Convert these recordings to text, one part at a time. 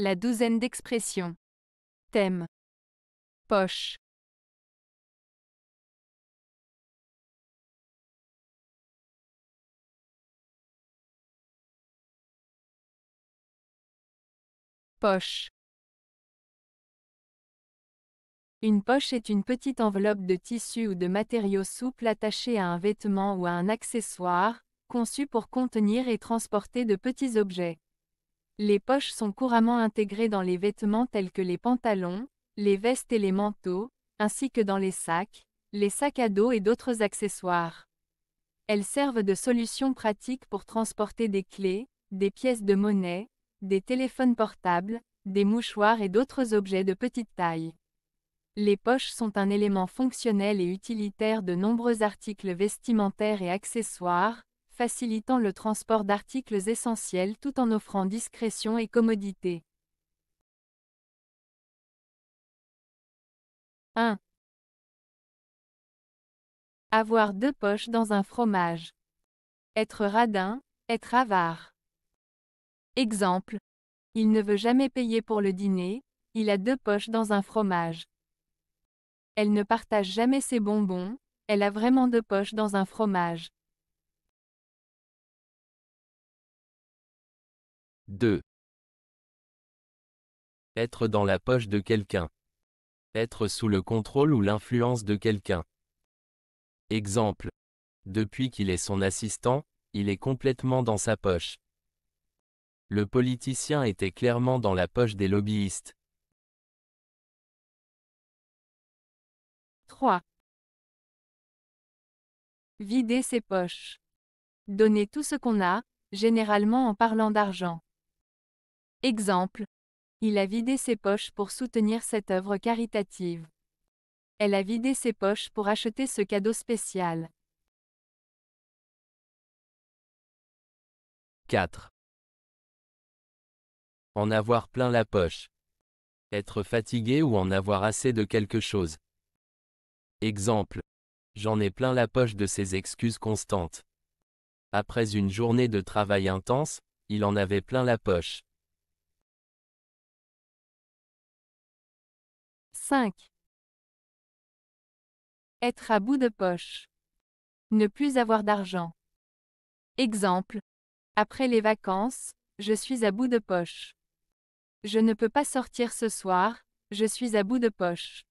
La douzaine d'expressions. Thème. Poche. Poche. Une poche est une petite enveloppe de tissu ou de matériaux souple attachée à un vêtement ou à un accessoire, conçue pour contenir et transporter de petits objets. Les poches sont couramment intégrées dans les vêtements tels que les pantalons, les vestes et les manteaux, ainsi que dans les sacs, les sacs à dos et d'autres accessoires. Elles servent de solutions pratiques pour transporter des clés, des pièces de monnaie, des téléphones portables, des mouchoirs et d'autres objets de petite taille. Les poches sont un élément fonctionnel et utilitaire de nombreux articles vestimentaires et accessoires, facilitant le transport d'articles essentiels tout en offrant discrétion et commodité. 1. Avoir deux poches dans un fromage. Être radin, être avare. Exemple. Il ne veut jamais payer pour le dîner, il a deux poches dans un fromage. Elle ne partage jamais ses bonbons, elle a vraiment deux poches dans un fromage. 2. Être dans la poche de quelqu'un. Être sous le contrôle ou l'influence de quelqu'un. Exemple. Depuis qu'il est son assistant, il est complètement dans sa poche. Le politicien était clairement dans la poche des lobbyistes. 3. Vider ses poches. Donner tout ce qu'on a, généralement en parlant d'argent. Exemple. Il a vidé ses poches pour soutenir cette œuvre caritative. Elle a vidé ses poches pour acheter ce cadeau spécial. 4. En avoir plein la poche. Être fatigué ou en avoir assez de quelque chose. Exemple. J'en ai plein la poche de ses excuses constantes. Après une journée de travail intense, il en avait plein la poche. 5. Être à bout de poche. Ne plus avoir d'argent. Exemple. Après les vacances, je suis à bout de poche. Je ne peux pas sortir ce soir, je suis à bout de poche.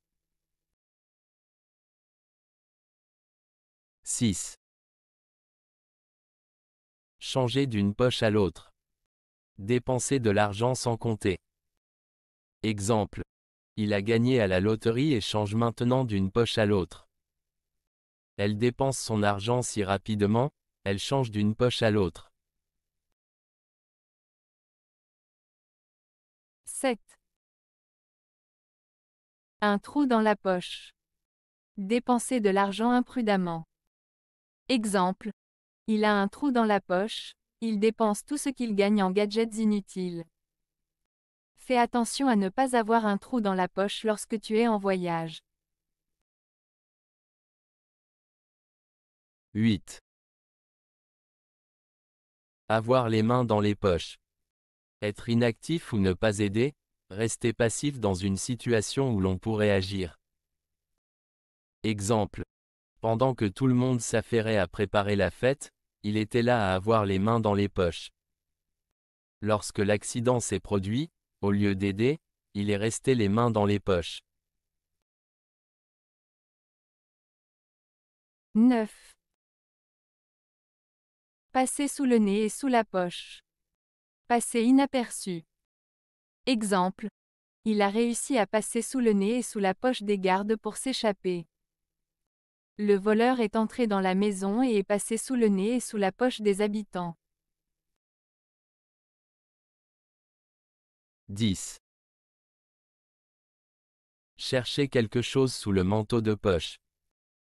6. Changer d'une poche à l'autre. Dépenser de l'argent sans compter. Exemple. Il a gagné à la loterie et change maintenant d'une poche à l'autre. Elle dépense son argent si rapidement, elle change d'une poche à l'autre. 7. Un trou dans la poche. Dépenser de l'argent imprudemment. Exemple. Il a un trou dans la poche, il dépense tout ce qu'il gagne en gadgets inutiles. Fais attention à ne pas avoir un trou dans la poche lorsque tu es en voyage. 8. Avoir les mains dans les poches. Être inactif ou ne pas aider, rester passif dans une situation où l'on pourrait agir. Exemple. Pendant que tout le monde s'affairait à préparer la fête, il était là à avoir les mains dans les poches. Lorsque l'accident s'est produit, au lieu d'aider, il est resté les mains dans les poches. 9. Passer sous le nez et sous la poche. Passer inaperçu. Exemple. Il a réussi à passer sous le nez et sous la poche des gardes pour s'échapper. Le voleur est entré dans la maison et est passé sous le nez et sous la poche des habitants. 10. Cherchez quelque chose sous le manteau de poche.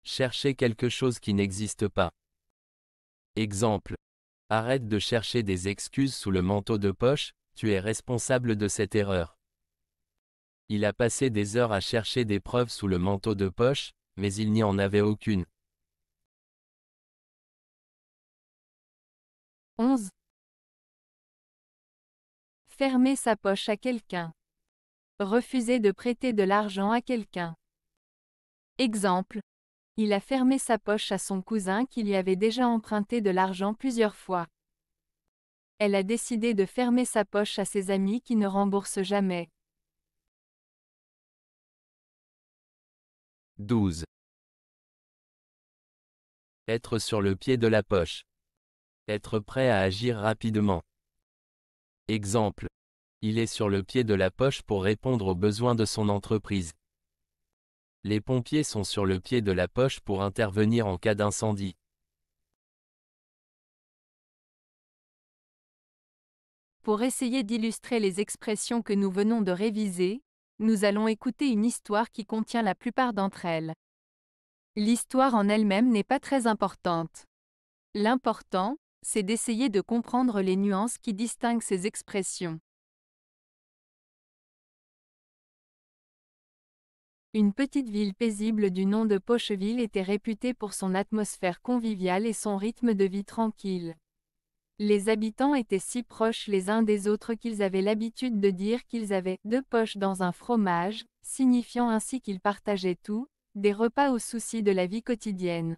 Cherchez quelque chose qui n'existe pas. Exemple. Arrête de chercher des excuses sous le manteau de poche, tu es responsable de cette erreur. Il a passé des heures à chercher des preuves sous le manteau de poche, mais il n'y en avait aucune. 11. Fermer sa poche à quelqu'un. Refuser de prêter de l'argent à quelqu'un. Exemple. Il a fermé sa poche à son cousin qui lui avait déjà emprunté de l'argent plusieurs fois. Elle a décidé de fermer sa poche à ses amis qui ne remboursent jamais. 12. Être sur le pied de la poche. Être prêt à agir rapidement. Exemple. Il est sur le pied de la poche pour répondre aux besoins de son entreprise. Les pompiers sont sur le pied de la poche pour intervenir en cas d'incendie. Pour essayer d'illustrer les expressions que nous venons de réviser, nous allons écouter une histoire qui contient la plupart d'entre elles. L'histoire en elle-même n'est pas très importante. L'important, c'est d'essayer de comprendre les nuances qui distinguent ces expressions. Une petite ville paisible du nom de Pocheville était réputée pour son atmosphère conviviale et son rythme de vie tranquille. Les habitants étaient si proches les uns des autres qu'ils avaient l'habitude de dire qu'ils avaient deux poches dans un fromage, signifiant ainsi qu'ils partageaient tout, des repas aux soucis de la vie quotidienne.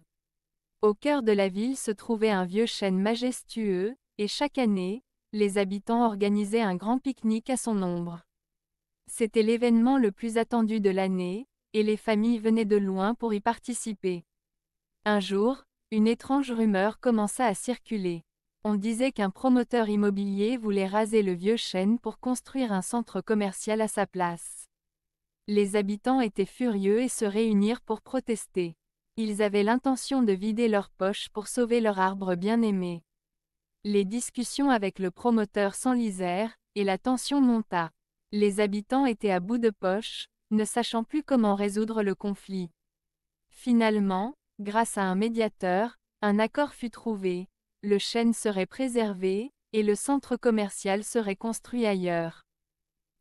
Au cœur de la ville se trouvait un vieux chêne majestueux, et chaque année, les habitants organisaient un grand pique-nique à son ombre. C'était l'événement le plus attendu de l'année, et les familles venaient de loin pour y participer. Un jour, une étrange rumeur commença à circuler. On disait qu'un promoteur immobilier voulait raser le vieux chêne pour construire un centre commercial à sa place. Les habitants étaient furieux et se réunirent pour protester. Ils avaient l'intention de vider leurs poches pour sauver leur arbre bien-aimé. Les discussions avec le promoteur s'enlisèrent, et la tension monta. Les habitants étaient à bout de poche, ne sachant plus comment résoudre le conflit. Finalement, grâce à un médiateur, un accord fut trouvé, le chêne serait préservé, et le centre commercial serait construit ailleurs.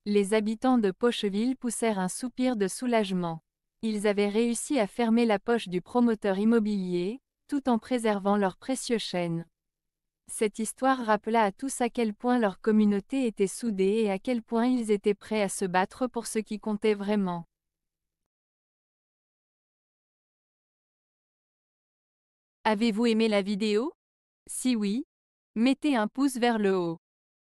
Les habitants de Pocheville poussèrent un soupir de soulagement. Ils avaient réussi à fermer la poche du promoteur immobilier, tout en préservant leur précieux chêne. Cette histoire rappela à tous à quel point leur communauté était soudée et à quel point ils étaient prêts à se battre pour ce qui comptait vraiment. Avez-vous aimé la vidéo Si oui, mettez un pouce vers le haut.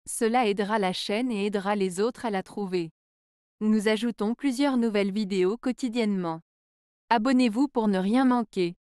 Cela aidera la chaîne et aidera les autres à la trouver. Nous ajoutons plusieurs nouvelles vidéos quotidiennement. Abonnez-vous pour ne rien manquer.